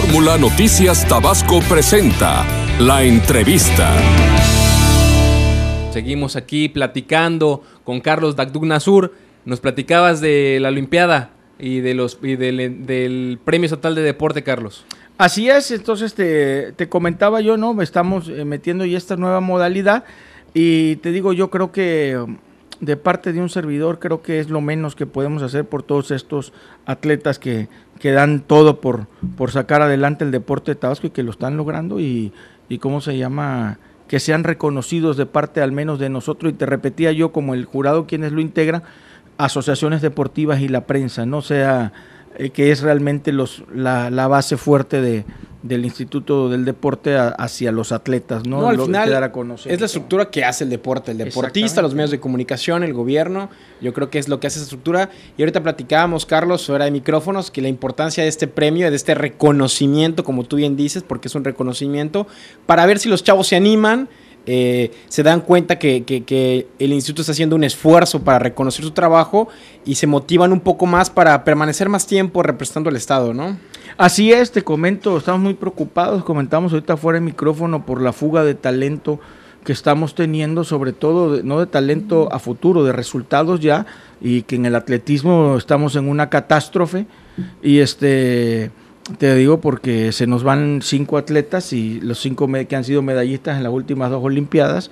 Fórmula Noticias Tabasco presenta la entrevista. Seguimos aquí platicando con Carlos Dagdugna Nos platicabas de la Olimpiada y, de los, del, Premio Estatal de Deporte, Carlos. Así es, entonces te, te comentaba yo, ¿no? Estamos eh, metiendo ya esta nueva modalidad y te digo, yo creo que um, de parte de un servidor creo que es lo menos que podemos hacer por todos estos atletas que, dan todo por, por sacar adelante el deporte de Tabasco y que lo están logrando y, cómo se llama que sean reconocidos de parte al menos de nosotros y te repetía yo como el jurado quienes lo integra asociaciones deportivas y la prensa no sea eh, que es realmente los, la, la base fuerte de, del Instituto del Deporte hacia los atletas, ¿no? no al final es la estructura que hace el deporte, el deportista, los medios de comunicación, el gobierno, yo creo que es lo que hace esa estructura. Y ahorita platicábamos, Carlos, fuera de micrófonos, que la importancia de este premio, de este reconocimiento, como tú bien dices, porque es un reconocimiento, para ver si los chavos se animan, eh, se dan cuenta que, el instituto está haciendo un esfuerzo para reconocer su trabajo y se motivan un poco más para permanecer más tiempo representando al Estado, ¿no? Así es, te comento, estamos muy preocupados, comentamos ahorita fuera de micrófono por la fuga de talento que estamos teniendo, sobre todo, no de talento a futuro, de resultados ya, y que en el atletismo estamos en una catástrofe, y este te digo porque se nos van cinco atletas y los cinco que han sido medallistas en las últimas dos Olimpiadas.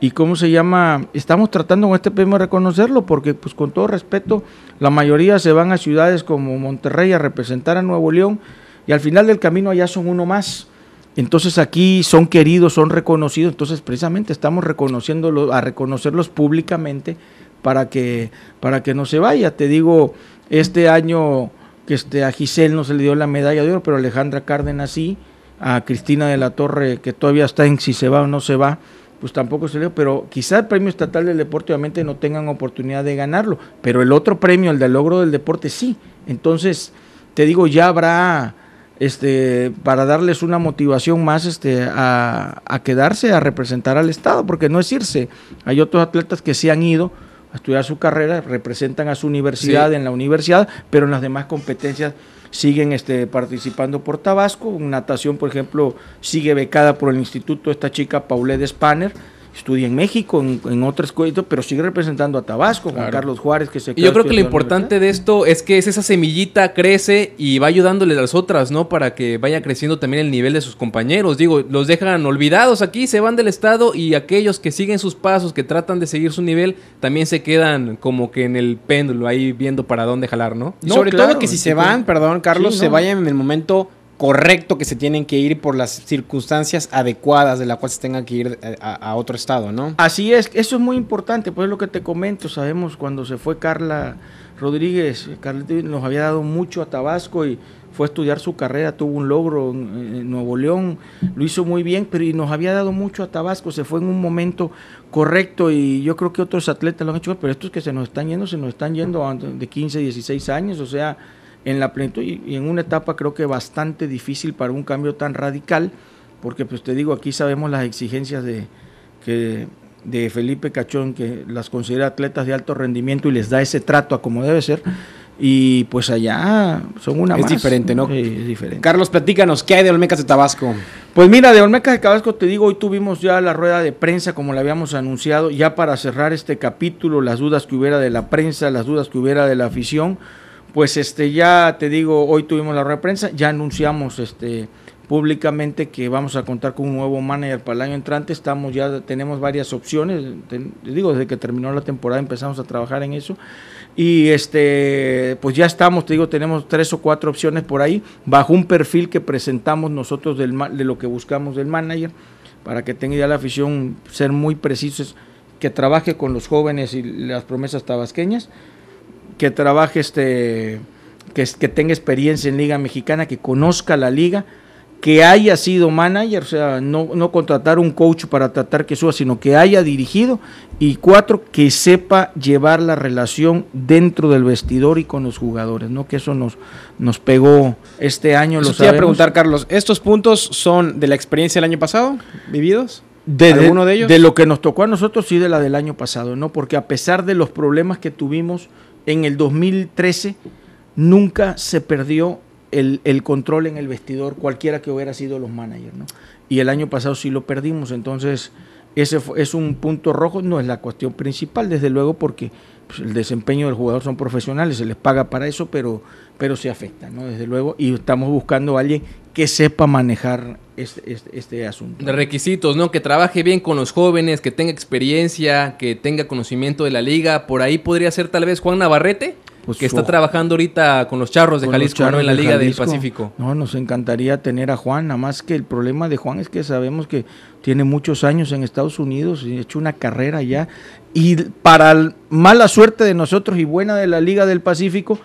¿Y cómo se llama? Estamos tratando con este premio de reconocerlo porque, pues con todo respeto, la mayoría se van a ciudades como Monterrey a representar a Nuevo León y al final del camino allá son uno más. Entonces aquí son queridos, son reconocidos, entonces precisamente estamos reconociéndolos, a reconocerlos públicamente para que, para que no se vaya. Te digo, este año que este, a Giselle no se le dio la medalla de oro, pero Alejandra Cárdenas sí, a Cristina de la Torre, que todavía está en si se va o no se va, pues tampoco se le dio, pero quizá el premio estatal del deporte obviamente no tengan oportunidad de ganarlo, pero el otro premio, el de logro del deporte, sí. Entonces, te digo, ya habrá este para darles una motivación más este a, a quedarse a representar al estado porque no es irse hay otros atletas que sí han ido a estudiar su carrera, representan a su universidad en la universidad, pero en las demás competencias siguen este, participando por Tabasco. En natación, por ejemplo, sigue becada por el instituto esta chica Paulette Spanner estudia en México, en, otras cosas, pero sigue representando a Tabasco, con Carlos Juárez, que se yo creo que lo importante de esto es que es esa semillita crece y va ayudándole a las otras, ¿no? Para que vaya creciendo también el nivel de sus compañeros. Digo, los dejan olvidados aquí, se van del Estado y aquellos que siguen sus pasos, que tratan de seguir su nivel, también se quedan como que en el péndulo, ahí viendo para dónde jalar, ¿no? sobre todo que si se van, perdón, Carlos, se vayan en el momento correcto que se tienen que ir por las circunstancias adecuadas de las cuales se tengan que ir eh, a, otro estado, ¿no? Así es, eso es muy importante, pues lo que te comento, sabemos cuando se fue Carla Rodríguez, Carla nos había dado mucho a Tabasco y fue a estudiar su carrera, tuvo un logro en, Nuevo León, lo hizo muy bien, pero y nos había dado mucho a Tabasco, se fue en un momento correcto y yo creo que otros atletas lo han hecho, pero estos que se nos están yendo, se nos están yendo de 15, 16 años, o sea, en la plenitud y, en una etapa creo que bastante difícil para un cambio tan radical, porque pues te digo, aquí sabemos las exigencias de, que, de Felipe Cachón, que las considera atletas de alto rendimiento y les da ese trato a como debe ser. Y pues allá son una es diferente, ¿no? es diferente. Carlos, platícanos, ¿qué hay de Olmecas de Tabasco? Pues mira, de Olmecas de Tabasco te digo, hoy tuvimos ya la rueda de prensa, como la habíamos anunciado, ya para cerrar este capítulo, las dudas que hubiera de la prensa, las dudas que hubiera de la afición pues este, ya te digo, hoy tuvimos la rueda de prensa, ya anunciamos este, públicamente que vamos a contar con un nuevo manager para el año entrante, estamos ya tenemos varias opciones, digo, desde que terminó la temporada empezamos a trabajar en eso y este pues ya estamos, te digo, tenemos tres o cuatro opciones por ahí bajo un perfil que presentamos nosotros del, de lo que buscamos del manager para que tenga ya la afición ser muy precisos que trabaje con los jóvenes y las promesas tabasqueñas que trabaje este, que, que tenga experiencia en Liga Mexicana, que conozca la liga, que haya sido manager, o sea, no, contratar un coach para tratar que suba, sino que haya dirigido. Y cuatro, que sepa llevar la relación dentro del vestidor y con los jugadores, ¿no? Que eso nos, nos pegó este año. los voy a preguntar, Carlos, ¿estos puntos son de la experiencia del año pasado, vividos? De, ¿Alguno de, ellos? De lo que nos tocó a nosotros, y de la del año pasado, ¿no? Porque a pesar de los problemas que tuvimos en el 2013 nunca se perdió el, control en el vestidor, cualquiera que hubiera sido los managers, ¿no? Y el año pasado sí lo perdimos, entonces ese es un punto rojo, no es la cuestión principal, desde luego, porque pues, el desempeño del jugador son profesionales, se les paga para eso, pero, pero se afecta, ¿no? Desde luego, y estamos buscando a alguien que sepa manejar este, este, este, asunto. De requisitos, ¿no? Que trabaje bien con los jóvenes, que tenga experiencia, que tenga conocimiento de la liga. Por ahí podría ser tal vez Juan Navarrete. Pues que está trabajando ahorita con los charros de Jalisco, ¿no? En la Liga del Pacífico. No, nos encantaría tener a Juan, nada más que el problema de Juan es que sabemos que tiene muchos años en Estados Unidos, y ha hecho una carrera ya, y para mala suerte de nosotros y buena de la Liga del Pacífico,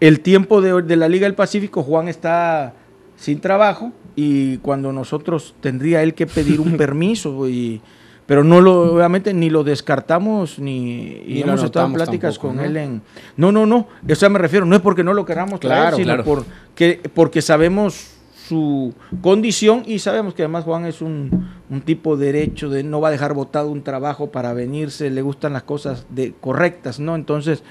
el tiempo de la Liga del Pacífico, Juan está sin trabajo y cuando nosotros tendría él que pedir un permiso y pero no lo obviamente ni lo descartamos ni, y hemos estado en pláticas con él en no no no eso ya me refiero no es porque no lo queramos claro, traer, sino porque sabemos su condición y sabemos que además Juan es un, un, tipo derecho, de no va a dejar botado un trabajo para venirse, le gustan las cosas de correctas, ¿no? Entonces,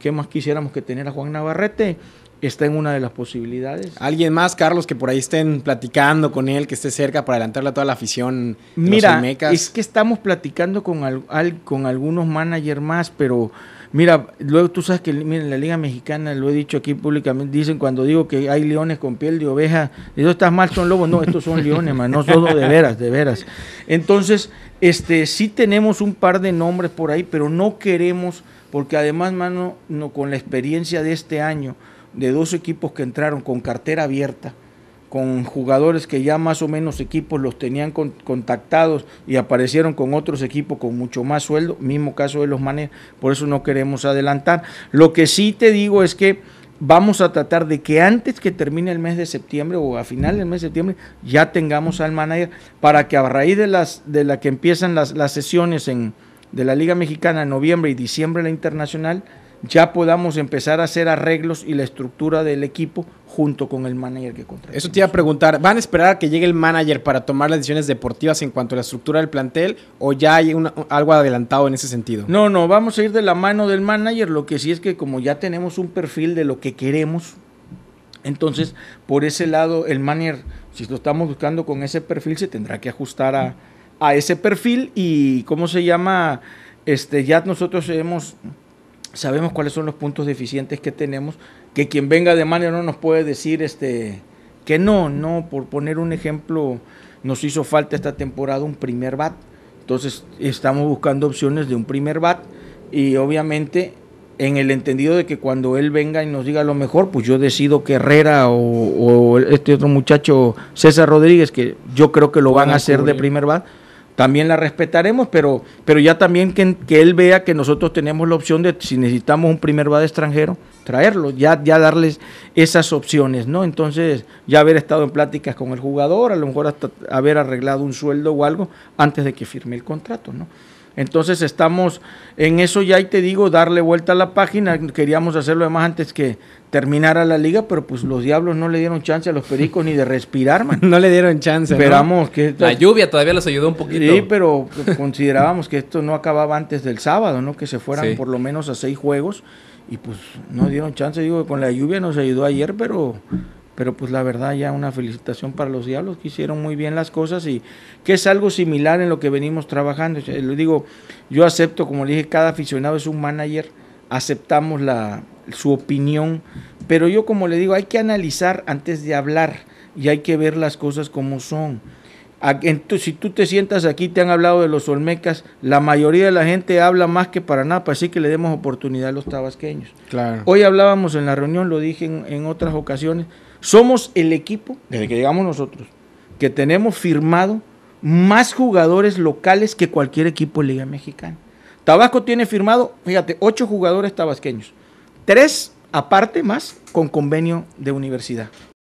¿qué más quisiéramos que tener a Juan Navarrete? está en una de las posibilidades. ¿Alguien más, Carlos, que por ahí estén platicando con él, que esté cerca para adelantarle a toda la afición? mira, es que estamos platicando con, al, con algunos managers más, pero mira, luego tú sabes que en la Liga Mexicana, lo he dicho aquí públicamente, dicen cuando digo que hay leones con piel de oveja, y estás mal, son lobos, no, estos son leones, manos son de veras, de veras. Entonces, este, sí tenemos un par de nombres por ahí, pero no queremos, porque además, mano, no, con la experiencia de este año, de dos equipos que entraron con cartera abierta, con jugadores que ya más o menos equipos los tenían contactados y aparecieron con otros equipos con mucho más sueldo, mismo caso de los manes, por eso no queremos adelantar. Lo que sí te digo es que vamos a tratar de que antes que termine el mes de septiembre o a final del mes de septiembre ya tengamos al manager para que a raíz de las de la que empiezan las, las sesiones en, de la Liga Mexicana en noviembre y diciembre la internacional, ya podamos empezar a hacer arreglos y la estructura del equipo junto con el manager que contratamos. Eso te iba a preguntar, ¿van a esperar a que llegue el manager para tomar las decisiones deportivas en cuanto a la estructura del plantel o ya hay algo adelantado en ese sentido? No, no, vamos a ir de la mano del manager, lo que sí es que como ya tenemos un perfil de lo que queremos, entonces por ese lado el manager, si lo estamos buscando con ese perfil, se tendrá que ajustar a, ese perfil y, ¿cómo se llama? Este, ya nosotros hemos sabemos cuáles son los puntos deficientes que tenemos, que quien venga de manera no nos puede decir este, que no, no, por poner un ejemplo, nos hizo falta esta temporada un primer bat, entonces estamos buscando opciones de un primer bat y obviamente en el entendido de que cuando él venga y nos diga lo mejor, pues yo decido que Herrera o, o este otro muchacho César Rodríguez, que yo creo que lo van a hacer de primer bat, también la respetaremos, pero, pero ya también que, él vea que nosotros tenemos la opción de, si necesitamos un primer va de extranjero, traerlo, ya, ya darles esas opciones, ¿no? Entonces, ya haber estado en pláticas con el jugador, a lo mejor hasta haber arreglado un sueldo o algo antes de que firme el contrato, ¿no? Entonces estamos en eso ya y te digo, darle vuelta a la página. Queríamos hacerlo además antes que terminara la liga, pero pues los diablos no le dieron chance a los pericos ni de respirar, man. No le dieron chance. Esperamos que... La lluvia todavía los ayudó un poquito. Sí, pero considerábamos que esto no acababa antes del sábado, ¿no? Que se fueran por lo menos a seis juegos y pues no dieron chance. Digo, con la lluvia nos ayudó ayer, pero pero pues la verdad ya una felicitación para los diablos que hicieron muy bien las cosas y que es algo similar en lo que venimos trabajando. Eh, lo digo, yo acepto, como le dije, cada aficionado es un manager, aceptamos la, su opinión, pero yo como le digo, hay que analizar antes de hablar y hay que ver las cosas como son si tú te sientas aquí, te han hablado de los olmecas, la mayoría de la gente habla más que para nada, pues así que le demos oportunidad a los tabasqueños. Hoy hablábamos en la reunión, lo dije en, otras ocasiones, somos el equipo, desde que llegamos nosotros, que tenemos firmado más jugadores locales que cualquier equipo de Liga Mexicana. Tabasco tiene firmado, fíjate, ocho jugadores tabasqueños, tres aparte más con convenio de universidad.